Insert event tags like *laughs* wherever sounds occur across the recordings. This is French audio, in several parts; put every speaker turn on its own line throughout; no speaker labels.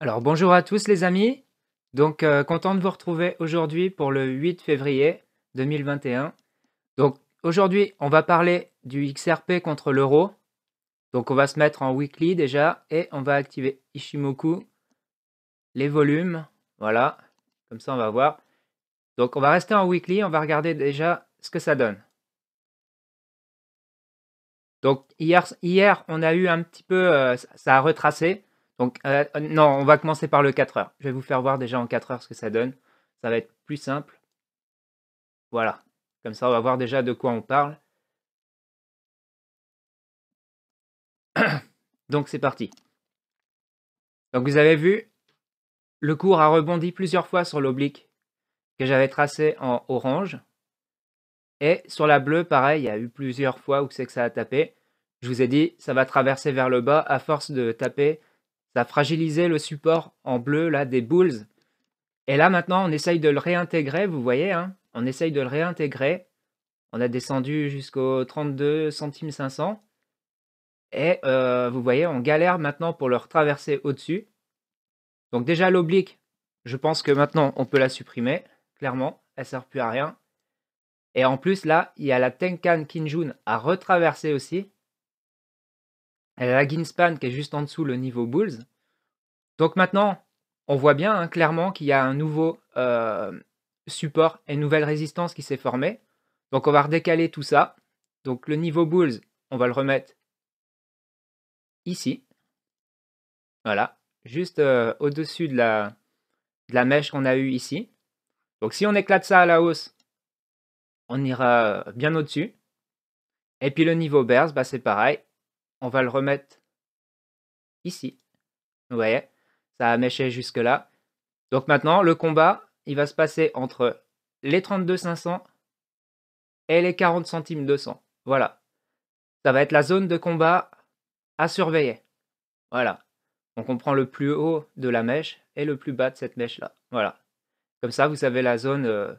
Alors bonjour à tous les amis. Donc euh, content de vous retrouver aujourd'hui pour le 8 février 2021. Donc aujourd'hui on va parler du XRP contre l'euro. Donc on va se mettre en weekly déjà et on va activer Ishimoku, les volumes. Voilà, comme ça on va voir. Donc on va rester en weekly, on va regarder déjà ce que ça donne. Donc hier, hier on a eu un petit peu, euh, ça a retracé. Donc, euh, euh, non, on va commencer par le 4 heures. Je vais vous faire voir déjà en 4 heures ce que ça donne. Ça va être plus simple. Voilà. Comme ça, on va voir déjà de quoi on parle. *coughs* Donc, c'est parti. Donc, vous avez vu, le cours a rebondi plusieurs fois sur l'oblique que j'avais tracé en orange. Et sur la bleue, pareil, il y a eu plusieurs fois où c'est que ça a tapé. Je vous ai dit, ça va traverser vers le bas à force de taper ça fragilisait le support en bleu là des boules. Et là maintenant, on essaye de le réintégrer, vous voyez, hein. on essaye de le réintégrer. On a descendu jusqu'au 32 centimes 500. Et euh, vous voyez, on galère maintenant pour le retraverser au-dessus. Donc déjà l'oblique, je pense que maintenant on peut la supprimer, clairement, elle sert plus à rien. Et en plus là, il y a la Tenkan Kinjun à retraverser aussi. Elle la Ginspan qui est juste en dessous le niveau Bulls. Donc maintenant, on voit bien hein, clairement qu'il y a un nouveau euh, support et une nouvelle résistance qui s'est formée. Donc on va redécaler tout ça. Donc le niveau Bulls, on va le remettre ici. Voilà, juste euh, au-dessus de la, de la mèche qu'on a eue ici. Donc si on éclate ça à la hausse, on ira bien au-dessus. Et puis le niveau Bears, bah, c'est pareil on va le remettre ici. Vous voyez, ça a mêché jusque-là. Donc maintenant, le combat, il va se passer entre les 32 500 et les 40 centimes 200. Voilà. Ça va être la zone de combat à surveiller. Voilà. Donc on prend le plus haut de la mèche et le plus bas de cette mèche-là. Voilà. Comme ça, vous avez la zone euh,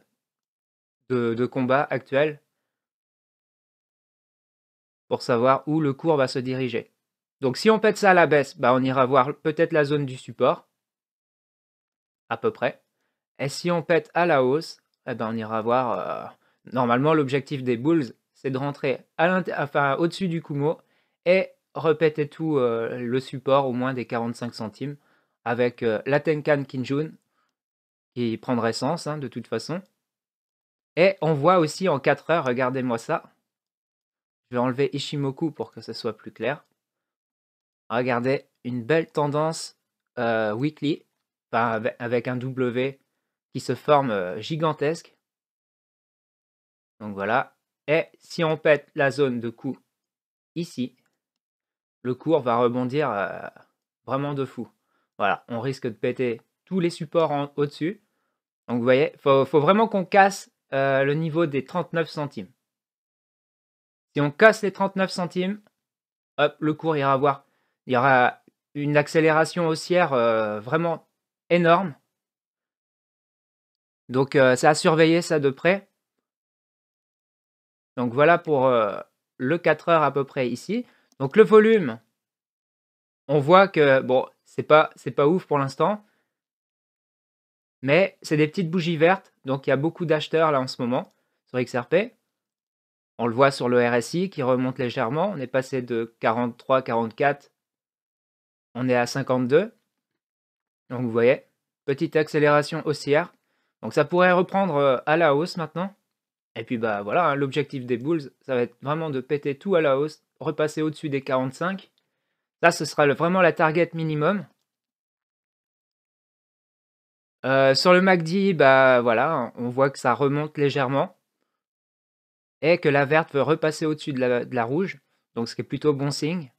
de combat actuelle pour savoir où le cours va se diriger. Donc si on pète ça à la baisse, bah, on ira voir peut-être la zone du support, à peu près. Et si on pète à la hausse, eh ben, on ira voir... Euh, normalement, l'objectif des bulls, c'est de rentrer au-dessus du Kumo et repéter tout euh, le support au moins des 45 centimes avec euh, la Tenkan Kinjun qui prendrait sens hein, de toute façon. Et on voit aussi en 4 heures, regardez-moi ça, je vais enlever Ishimoku pour que ce soit plus clair. Regardez, une belle tendance euh, weekly, avec un W qui se forme euh, gigantesque. Donc voilà. Et si on pète la zone de coup ici, le cours va rebondir euh, vraiment de fou. Voilà, on risque de péter tous les supports au-dessus. Donc vous voyez, il faut, faut, vraiment qu'on casse le niveau des 39 centimes. Si on casse les 39 centimes, le cours ira voir. Il y aura une accélération haussière euh, vraiment énorme. Donc ça euh, c'est à surveiller ça de près. Donc voilà pour euh, le 4 heures à peu près ici. Donc le volume, on voit que bon, c'est pas c'est pas ouf pour l'instant. Mais c'est des petites bougies vertes, donc il y a beaucoup d'acheteurs là en ce moment sur XRP. On le voit sur le RSI qui remonte légèrement. On est passé de 43, 44, on est à 52. Donc vous voyez, petite accélération haussière. Donc ça pourrait reprendre euh, à la hausse maintenant. Et puis bah voilà, hein, l'objectif des Bulls, ça va être vraiment de péter tout à la hausse, repasser au-dessus des 45. Ça, ce sera vraiment la target minimum. Euh, sur le MACD, bah voilà, on voit que ça remonte légèrement et que la verte veut repasser au-dessus de la, rouge, donc ce qui est plutôt bon signe.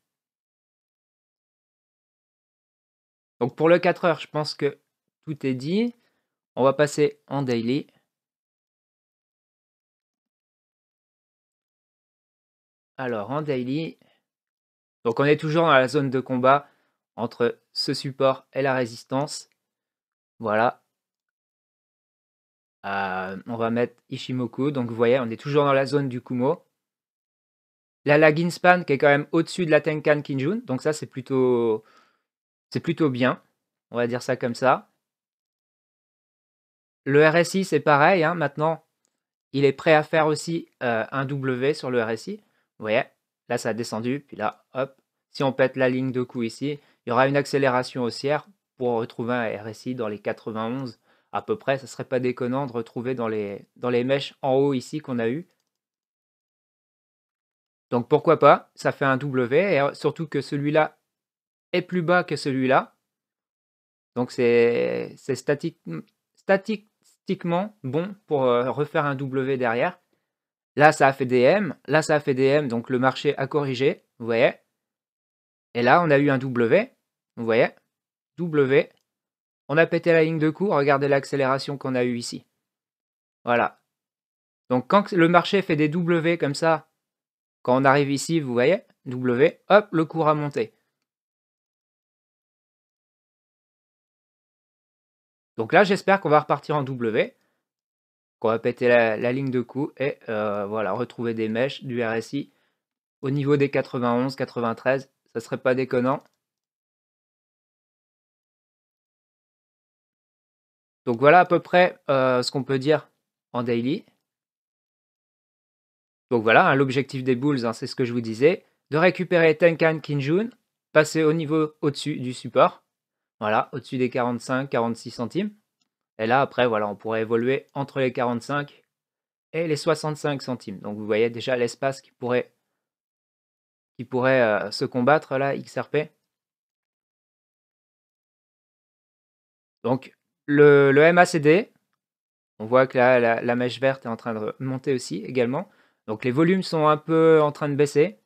Donc pour le 4 heures, je pense que tout est dit. On va passer en daily. Alors en daily, donc on est toujours dans la zone de combat entre ce support et la résistance. Voilà, euh, on va mettre Ishimoku. Donc vous voyez, on est toujours dans la zone du Kumo. La Lagin Span qui est quand même au-dessus de la Tenkan Kinjun. Donc ça, c'est plutôt, c'est plutôt bien. On va dire ça comme ça. Le RSI, c'est pareil. Hein, maintenant, il est prêt à faire aussi euh, un W sur le RSI. Vous voyez, là, ça a descendu. Puis là, hop. Si on pète la ligne de coup ici, il y aura une accélération haussière pour retrouver un RSI dans les 91 à peu près, ça serait pas déconnant de retrouver dans les, dans les mèches en haut ici qu'on a eu. Donc pourquoi pas, ça fait un W, surtout que celui-là est plus bas que celui-là. Donc c'est statistiquement bon pour euh, refaire un W derrière. Là, ça a fait des M, là, ça a fait des M, donc le marché a corrigé, vous voyez. Et là, on a eu un W, vous voyez, W, on a pété la ligne de coup, regardez l'accélération qu'on a eue ici. Voilà. Donc quand le marché fait des W comme ça, quand on arrive ici, vous voyez, W, hop, le cours a monté. Donc là, j'espère qu'on va repartir en W, qu'on va péter la, ligne de coup et euh, voilà, retrouver des mèches du RSI au niveau des 91, 93. Ça serait pas déconnant. Donc voilà à peu près euh, ce qu'on peut dire en daily. Donc voilà, hein, l'objectif des Bulls, hein, c'est ce que je vous disais, de récupérer Tenkan Kinjun, passer au niveau au-dessus du support, voilà, au-dessus des 45-46 centimes. Et là, après, voilà, on pourrait évoluer entre les 45 et les 65 centimes. Donc vous voyez déjà l'espace qui pourrait, qui pourrait euh, se combattre là, XRP. Donc le, MACD, on voit que la, la, mèche verte est en train de monter aussi également. Donc les volumes sont un peu en train de baisser.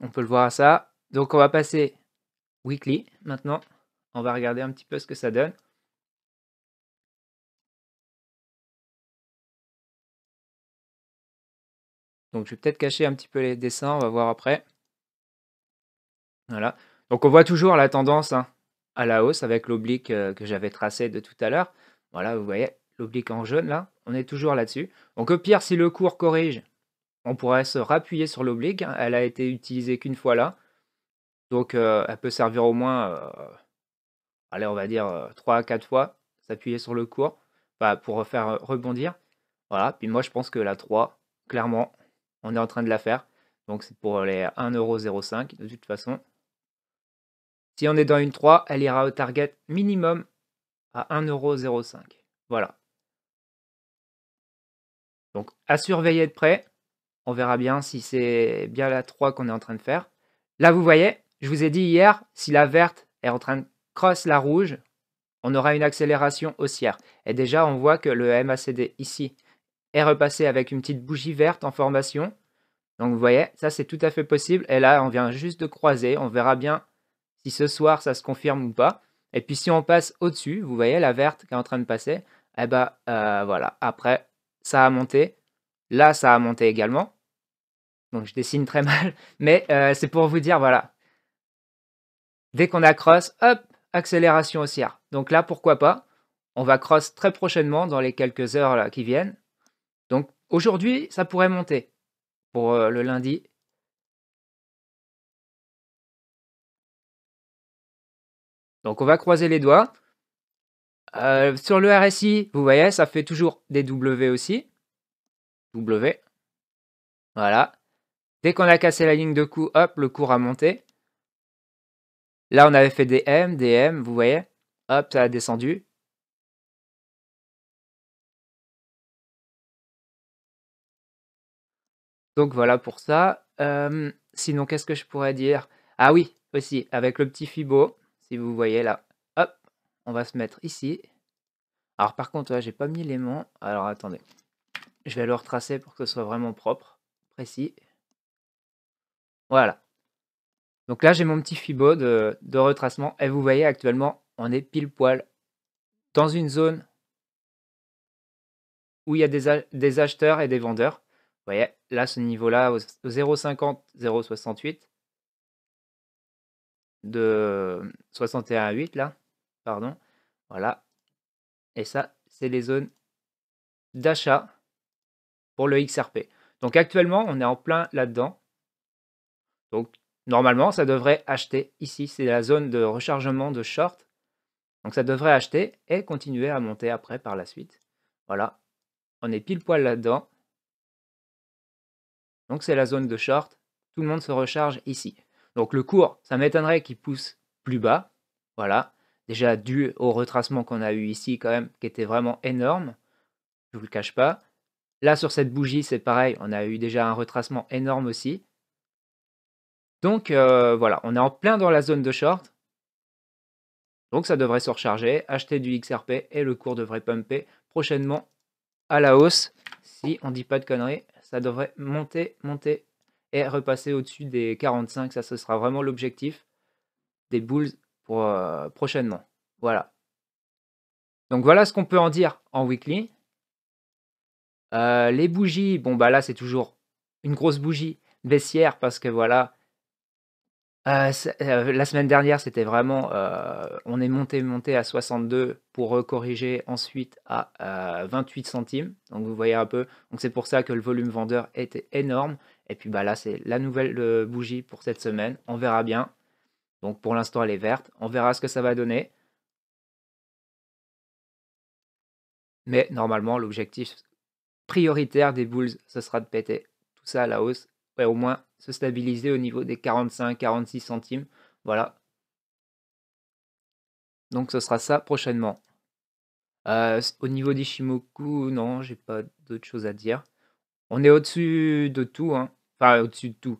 On peut le voir à ça. Donc on va passer weekly maintenant. On va regarder un petit peu ce que ça donne. Donc je vais peut-être cacher un petit peu les dessins, on va voir après. Voilà. Donc on voit toujours la tendance hein, à la hausse avec l'oblique euh, que j'avais tracé de tout à l'heure. Voilà, vous voyez l'oblique en jaune là, on est toujours là-dessus. Donc au pire, si le cours corrige, on pourrait se rappuyer sur l'oblique. Hein. Elle a été utilisée qu'une fois là. Donc euh, elle peut servir au moins, euh, allez on va dire 3 à 4 fois, s'appuyer sur le cours bah, pour faire rebondir. Voilà, puis moi je pense que la 3, clairement, on est en train de la faire. Donc c'est pour les 1,05€ de toute façon. Si on est dans une 3, elle ira au target minimum à 1,05€. Voilà. Donc à surveiller de près. On verra bien si c'est bien la 3 qu'on est en train de faire. Là, vous voyez, je vous ai dit hier, si la verte est en train de cross la rouge, on aura une accélération haussière. Et déjà, on voit que le MACD ici est repassé avec une petite bougie verte en formation. Donc vous voyez, ça c'est tout à fait possible. Et là, on vient juste de croiser. On verra bien ce soir ça se confirme ou pas. Et puis si on passe au-dessus, vous voyez la verte qui est en train de passer, et eh ben euh, voilà, après ça a monté, là ça a monté également. Donc je dessine très *laughs* mal, mais euh, c'est pour vous dire, voilà, dès qu'on a cross, hop, accélération haussière. Donc là, pourquoi pas, on va cross très prochainement dans les quelques heures là, qui viennent. Donc aujourd'hui, ça pourrait monter pour euh, le lundi, Donc on va croiser les doigts. Euh, sur le RSI, vous voyez, ça fait toujours des W aussi. W. Voilà. Dès qu'on a cassé la ligne de coup, hop, le cours a monté. Là, on avait fait des M, des M, vous voyez. Hop, ça a descendu. Donc voilà pour ça. Euh, sinon, qu'est-ce que je pourrais dire Ah oui, aussi, avec le petit Fibo. Si vous voyez là, hop, on va se mettre ici. Alors par contre, là, j'ai pas mis l'aimant. Alors attendez, je vais le retracer pour que ce soit vraiment propre, précis. Voilà. Donc là, j'ai mon petit fibo de, retracement. Et vous voyez, actuellement, on est pile poil dans une zone où il y a des, des acheteurs et des vendeurs. Vous voyez, là, ce niveau-là, 0,50, 0,68 de 61 à 8 là, pardon, voilà. Et ça, c'est les zones d'achat pour le XRP. Donc actuellement, on est en plein là-dedans. Donc normalement, ça devrait acheter ici. C'est la zone de rechargement de short. Donc ça devrait acheter et continuer à monter après par la suite. Voilà, on est pile poil là-dedans. Donc c'est la zone de short. Tout le monde se recharge ici. Donc le cours, ça m'étonnerait qu'il pousse plus bas. Voilà. Déjà dû au retracement qu'on a eu ici quand même, qui était vraiment énorme. Je vous le cache pas. Là sur cette bougie, c'est pareil, on a eu déjà un retracement énorme aussi. Donc euh, voilà, on est en plein dans la zone de short. Donc ça devrait se recharger, acheter du XRP et le cours devrait pumper prochainement à la hausse. Si on ne dit pas de conneries, ça devrait monter, monter, repasser au-dessus des 45. Ça, ce sera vraiment l'objectif des boules pour euh, prochainement. Voilà. Donc voilà ce qu'on peut en dire en weekly. Euh, les bougies, bon bah là c'est toujours une grosse bougie baissière parce que voilà, euh, euh, la semaine dernière, c'était vraiment, euh, on est monté, monté à 62 pour corriger ensuite à 28 centimes. Donc vous voyez un peu. Donc c'est pour ça que le volume vendeur était énorme. Et puis bah là, c'est la nouvelle bougie pour cette semaine. On verra bien. Donc pour l'instant, elle est verte. On verra ce que ça va donner. Mais normalement, l'objectif prioritaire des Bulls, ce sera de péter tout ça à la hausse au moins se stabiliser au niveau des 45-46 centimes. Voilà. Donc ce sera ça prochainement. Euh, au niveau d'Ishimoku, non, j'ai pas d'autre chose à dire. On est au-dessus de tout, hein. enfin au-dessus de tout.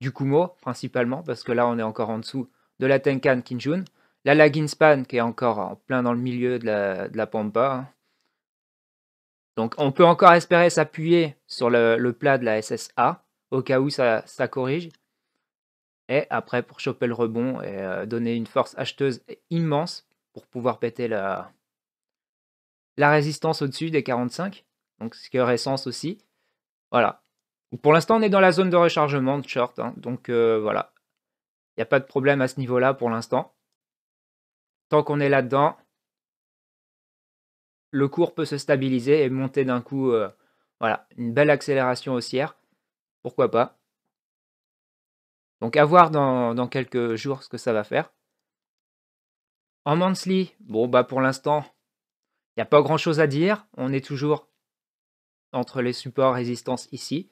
Du Kumo, principalement, parce que là on est encore en dessous de la Tenkan Kinjun. La Span qui est encore en plein dans le milieu de la, de la Pampa. Hein. Donc on peut encore espérer s'appuyer sur le, le, plat de la SSA au cas où ça, corrige. Et après, pour choper le rebond et euh, donner une force acheteuse immense pour pouvoir péter la, la résistance au-dessus des 45. Donc, ce qui aurait sens aussi. Voilà. Pour l'instant, on est dans la zone de rechargement de short. Hein. donc, euh, voilà. Il n'y a pas de problème à ce niveau-là pour l'instant. Tant qu'on est là-dedans, le cours peut se stabiliser et monter d'un coup. Euh, voilà, une belle accélération haussière pourquoi pas. Donc à voir dans, quelques jours ce que ça va faire. En monthly, bon bah pour l'instant, il n'y a pas grand chose à dire. On est toujours entre les supports résistance ici.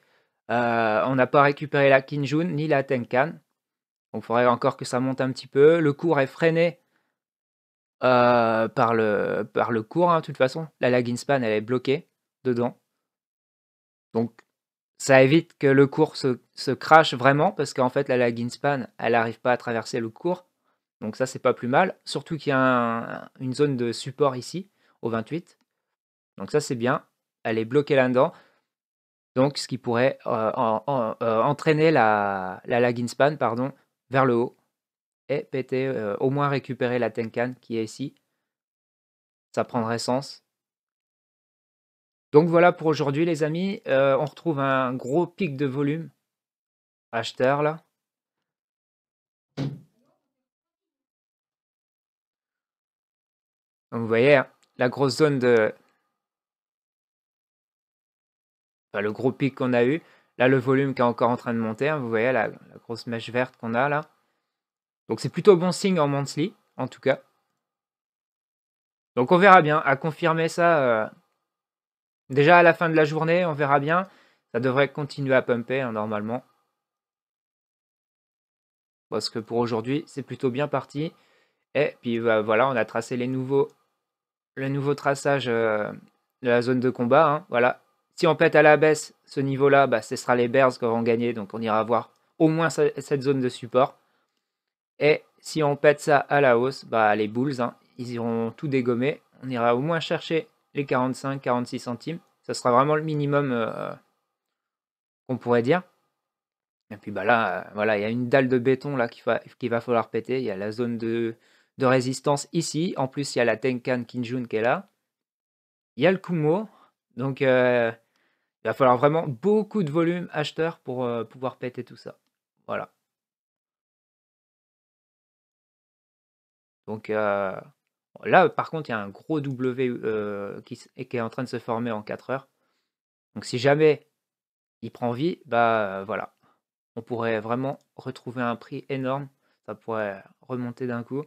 Euh, on n'a pas récupéré la Kinjun ni la Tenkan. On il faudrait encore que ça monte un petit peu. Le cours est freiné euh, par, le, par le cours, hein, de toute façon. La lag in span, elle est bloquée dedans. Donc ça évite que le cours se, se crache vraiment parce qu'en fait la lagging span elle n'arrive pas à traverser le cours donc ça c'est pas plus mal surtout qu'il y a une zone de support ici au 28 donc ça c'est bien elle est bloquée là-dedans donc ce qui pourrait euh, euh, entraîner la, la lagging span pardon, vers le haut et péter euh, au moins récupérer la Tenkan qui est ici ça prendrait sens donc voilà pour aujourd'hui les amis, euh, on retrouve un gros pic de volume acheteur là. vous voyez, hein, la grosse zone de... Enfin, le gros pic qu'on a eu. Là, le volume qui est encore en train de monter. Hein, vous voyez la, grosse mèche verte qu'on a là. Donc c'est plutôt bon signe en monthly, en tout cas. Donc on verra bien. À confirmer ça... Euh, Déjà à la fin de la journée, on verra bien. Ça devrait continuer à pumper hein, normalement. Parce que pour aujourd'hui, c'est plutôt bien parti. Et puis bah, voilà, on a tracé les nouveaux, le nouveau traçage euh, de la zone de combat. Hein, voilà. Si on pète à la baisse ce niveau-là, bah, ce sera les Bears qui auront gagné. Donc on ira voir au moins cette zone de support. Et si on pète ça à la hausse, bah, les Bulls, hein, ils iront tout dégommer. On ira au moins chercher 45-46 centimes. Ça sera vraiment le minimum euh, qu'on pourrait dire. Et puis bah là, euh, voilà, il y a une dalle de béton là qu'il va, qu'il va, falloir péter. Il y a la zone de, de résistance ici. En plus, il y a la Tenkan Kinjun qui est là. Il y a le Kumo. Donc euh, il va falloir vraiment beaucoup de volume acheteur pour pouvoir péter tout ça. Voilà. Donc Là, par contre, il y a un gros W euh, qui, est en train de se former en 4 heures. Donc si jamais il prend vie, bah voilà. On pourrait vraiment retrouver un prix énorme. Ça pourrait remonter d'un coup.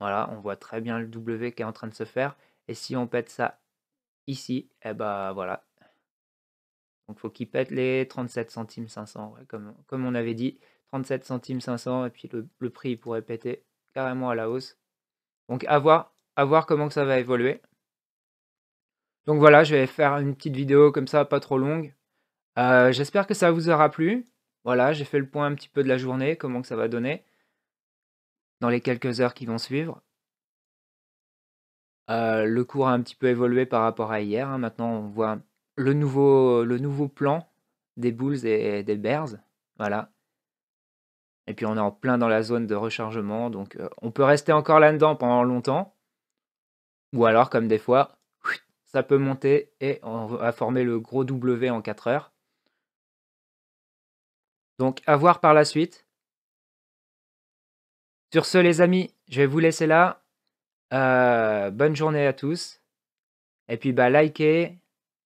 Voilà, on voit très bien le W qui est en train de se faire. Et si on pète ça ici, eh bah voilà. Donc faut qu'il pète les 37 centimes 500, comme, comme on avait dit. 37 centimes 500, et puis le, le prix pourrait péter carrément à la hausse. Donc à voir, à voir comment ça va évoluer. Donc voilà, je vais faire une petite vidéo comme ça, pas trop longue. Euh, j'espère que ça vous aura plu. Voilà, j'ai fait le point un petit peu de la journée, comment ça va donner dans les quelques heures qui vont suivre. Euh, le cours a un petit peu évolué par rapport à hier. Hein. Maintenant, on voit le nouveau, le nouveau plan des boules et des Bears. Voilà. Et puis on est en plein dans la zone de rechargement, donc euh, on peut rester encore là-dedans pendant longtemps. Ou alors, comme des fois, *sniffs* ça peut monter et on va former le gros W en 4 heures. Donc à voir par la suite. Sur ce, les amis, je vais vous laisser là. Euh, bonne journée à tous. Et puis, bah, likez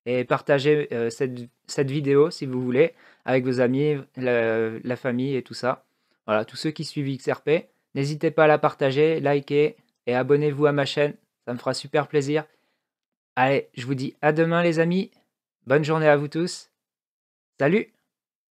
et partagez euh, cette, cette, vidéo si vous voulez avec vos amis, la famille et tout ça. Voilà, tous ceux qui suivent XRP, n'hésitez pas à la partager, liker et abonnez-vous à ma chaîne. Ça me fera super plaisir. Allez, je vous dis à demain les amis. Bonne journée à vous tous. Salut